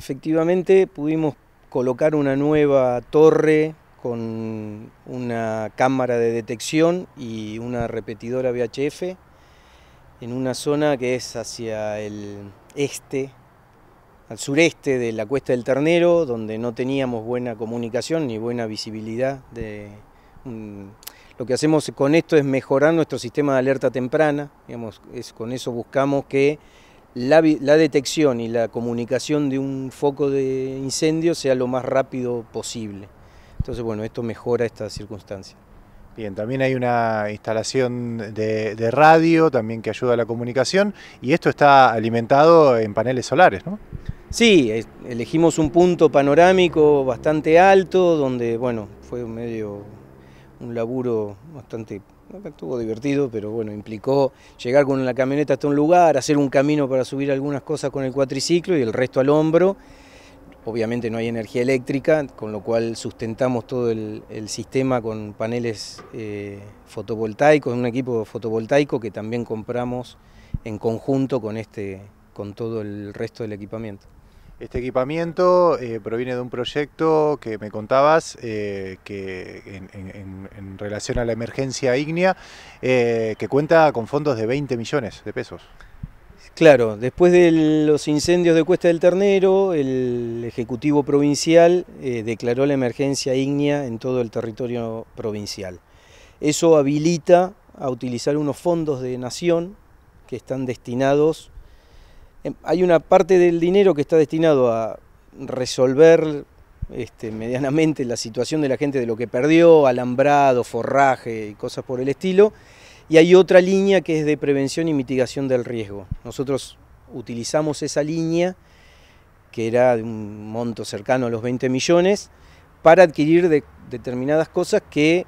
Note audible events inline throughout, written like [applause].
Efectivamente pudimos colocar una nueva torre con una cámara de detección y una repetidora VHF en una zona que es hacia el este, al sureste de la Cuesta del Ternero, donde no teníamos buena comunicación ni buena visibilidad. De, mm, lo que hacemos con esto es mejorar nuestro sistema de alerta temprana, digamos, es, con eso buscamos que la, detección y la comunicación de un foco de incendio sea lo más rápido posible. Entonces, bueno, esto mejora esta circunstancia. Bien, también hay una instalación de, radio también que ayuda a la comunicación y esto está alimentado en paneles solares, ¿no? Sí, elegimos un punto panorámico bastante alto donde, bueno, fue un medio un laburo bastante estuvo divertido, pero bueno, implicó llegar con la camioneta hasta un lugar, hacer un camino para subir algunas cosas con el cuatriciclo y el resto al hombro. Obviamente no hay energía eléctrica, con lo cual sustentamos todo el, sistema con paneles eh, fotovoltaicos, un equipo fotovoltaico que también compramos en conjunto con, este, con todo el resto del equipamiento. Este equipamiento eh, proviene de un proyecto que me contabas eh, que en, relación a la emergencia ígnea eh, que cuenta con fondos de 20 millones de pesos. Claro, después de los incendios de Cuesta del Ternero, el Ejecutivo Provincial declaró la emergencia ígnea en todo el territorio provincial. Eso habilita a utilizar unos fondos de nación que están destinados Em, hay una parte del dinero que está destinado a resolver este, medianamente la situación de la gente de lo que perdió, alambrado, forraje y cosas por el estilo. Y hay otra línea que es de prevención y mitigación del riesgo. Nosotros utilizamos esa línea, que era de un monto cercano a los 20 millones, para adquirir determinadas cosas que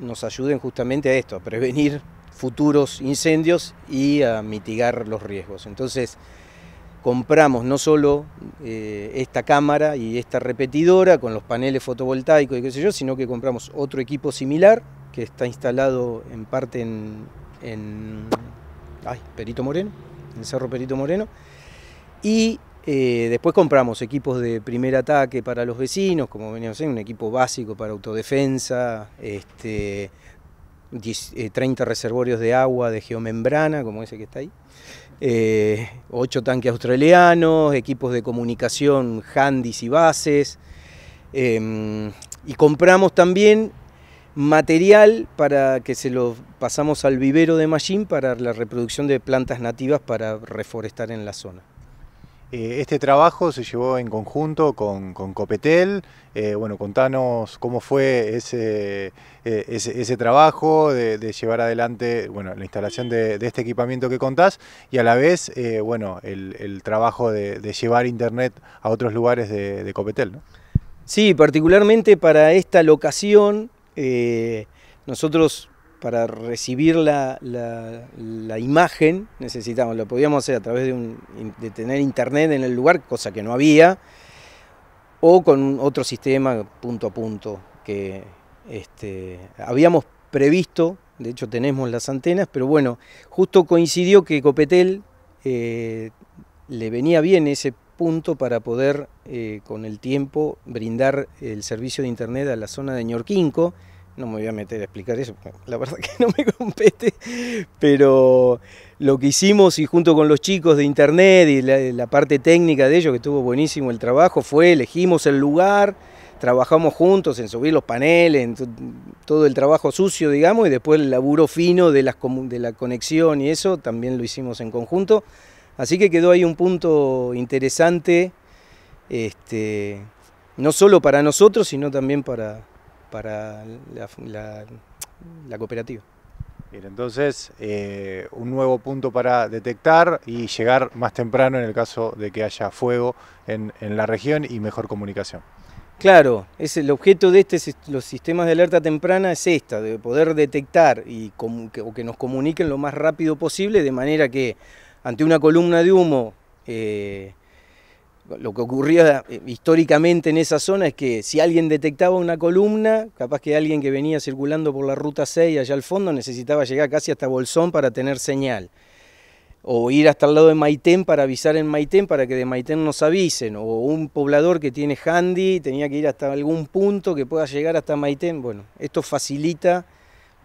nos ayuden justamente a esto, a prevenir futuros incendios y a mitigar los riesgos. Entonces, compramos no solo eh, esta cámara y esta repetidora con los paneles fotovoltaicos y qué sé yo, sino que compramos otro equipo similar que está instalado en parte en, Perito Moreno, en Cerro Perito Moreno. Y eh, después compramos equipos de primer ataque para los vecinos, como veníamos en un equipo básico para autodefensa, este, 30 eh, reservorios de agua de geomembrana, como ese que está ahí eh, ocho tanques australianos, equipos de comunicación, handys y bases. Em, y compramos también material para que se lo pasamos al vivero de Mallín para la reproducción de plantas nativas para reforestar en la zona. Eh, este trabajo se llevó en conjunto con, Copetel. Eh, bueno, contanos cómo fue ese, eh, ese, trabajo de, llevar adelante bueno, la instalación de, este equipamiento que contás y a la vez bueno, el, trabajo de, llevar Internet a otros lugares de, Copetel. ¿no? Sí, particularmente para esta locación, nosotros para recibir la, imagen necesitábamos... lo podíamos hacer a través de, de, tener internet en el lugar, cosa que no había, o con otro sistema punto a punto que este, habíamos previsto, de hecho tenemos las antenas, pero bueno, justo coincidió que Copetel eh, le venía bien ese punto para poder eh, con el tiempo brindar el servicio de internet a la zona de Ñorquinco, no me voy a meter a explicar eso, [laughs] la verdad que no me compete, pero lo que hicimos y junto con los chicos de internet y la, parte técnica de ellos, que estuvo buenísimo el trabajo, fue elegimos el lugar, trabajamos juntos en subir los paneles, en todo el trabajo sucio, digamos, y después el laburo fino de, la conexión y eso también lo hicimos en conjunto. Así que quedó ahí un punto interesante, este, no solo para nosotros, sino también para, para la, cooperativa. Bien, entonces, eh, un nuevo punto para detectar y llegar más temprano en el caso de que haya fuego en, la región y mejor comunicación. Claro, es el objeto de este, los sistemas de alerta temprana es esta, de poder detectar y o que nos comuniquen lo más rápido posible, de manera que ante una columna de humo eh, lo que ocurría eh, históricamente en esa zona es que si alguien detectaba una columna, capaz que alguien que venía circulando por la ruta 6 allá al fondo necesitaba llegar casi hasta Bolsón para tener señal. O ir hasta el lado de Maitén para avisar en Maitén para que de Maitén nos avisen. O un poblador que tiene handy tenía que ir hasta algún punto que pueda llegar hasta Maitén. Bueno, esto facilita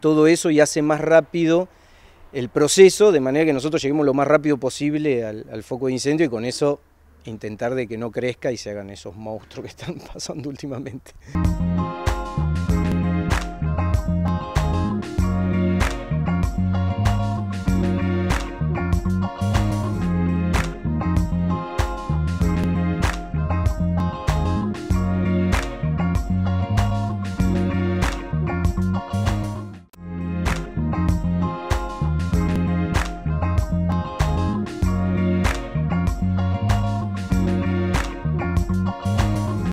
todo eso y hace más rápido el proceso de manera que nosotros lleguemos lo más rápido posible al, al foco de incendio y con eso intentar de que no crezca y se hagan esos monstruos que están [laughs] pasando últimamente.